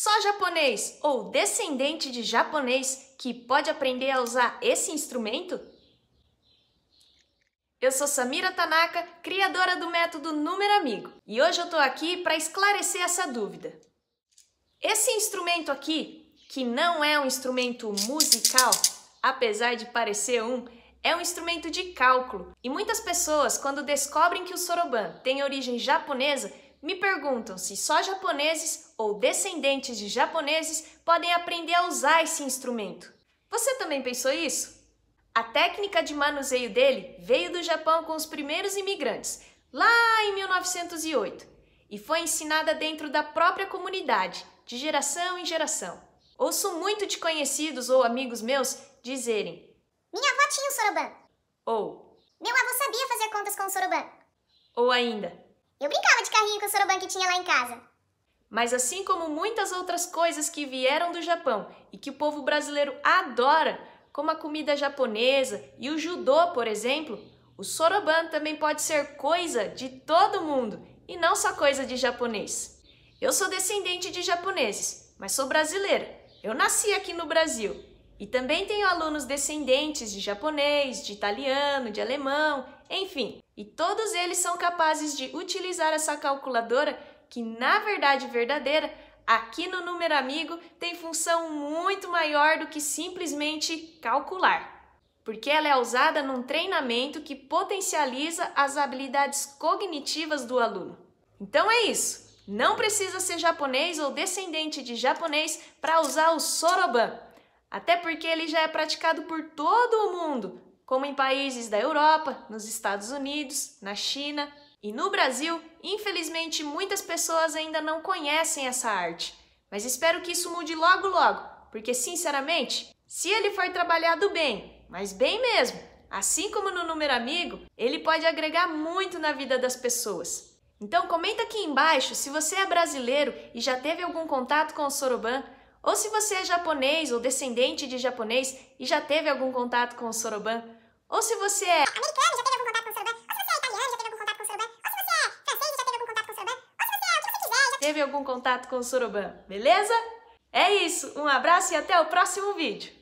Só japonês ou descendente de japonês que pode aprender a usar esse instrumento? Eu sou Samira Tanaka, criadora do método Número Amigo, e hoje eu tô aqui para esclarecer essa dúvida. Esse instrumento aqui, que não é um instrumento musical, apesar de parecer um, é um instrumento de cálculo. E muitas pessoas, quando descobrem que o soroban tem origem japonesa, me perguntam se só japoneses ou descendentes de japoneses podem aprender a usar esse instrumento. Você também pensou isso? A técnica de manuseio dele veio do Japão com os primeiros imigrantes, lá em 1908, e foi ensinada dentro da própria comunidade, de geração em geração. Ouço muito de conhecidos ou amigos meus dizerem: Minha avó tinha um soroban. Ou Meu avô sabia fazer contas com o soroban. Ou ainda: eu brincava de carrinho com o soroban que tinha lá em casa. Mas assim como muitas outras coisas que vieram do Japão e que o povo brasileiro adora, como a comida japonesa e o judô, por exemplo, o soroban também pode ser coisa de todo mundo e não só coisa de japonês. Eu sou descendente de japoneses, mas sou brasileira. Eu nasci aqui no Brasil e também tenho alunos descendentes de japonês, de italiano, de alemão, enfim. E todos eles são capazes de utilizar essa calculadora que, na verdade verdadeira, aqui no número amigo tem função muito maior do que simplesmente calcular. Porque ela é usada num treinamento que potencializa as habilidades cognitivas do aluno. Então é isso. Não precisa ser japonês ou descendente de japonês para usar o Soroban. Até porque ele já é praticado por todo o mundo, como em países da Europa, nos Estados Unidos, na China e no Brasil. Infelizmente, muitas pessoas ainda não conhecem essa arte, mas espero que isso mude logo logo, porque sinceramente, se ele for trabalhado bem, mas bem mesmo, assim como no número amigo, ele pode agregar muito na vida das pessoas. Então comenta aqui embaixo se você é brasileiro e já teve algum contato com o soroban ou se você é japonês ou descendente de japonês e já teve algum contato com o soroban. Ou se você é americano já teve algum contato com o soroban. Ou se você é italiano já teve algum contato com o soroban. Ou se você é francês já teve algum contato com o soroban. Ou se você é o que você quiser já teve algum contato com o soroban. Beleza? É isso. Um abraço e até o próximo vídeo.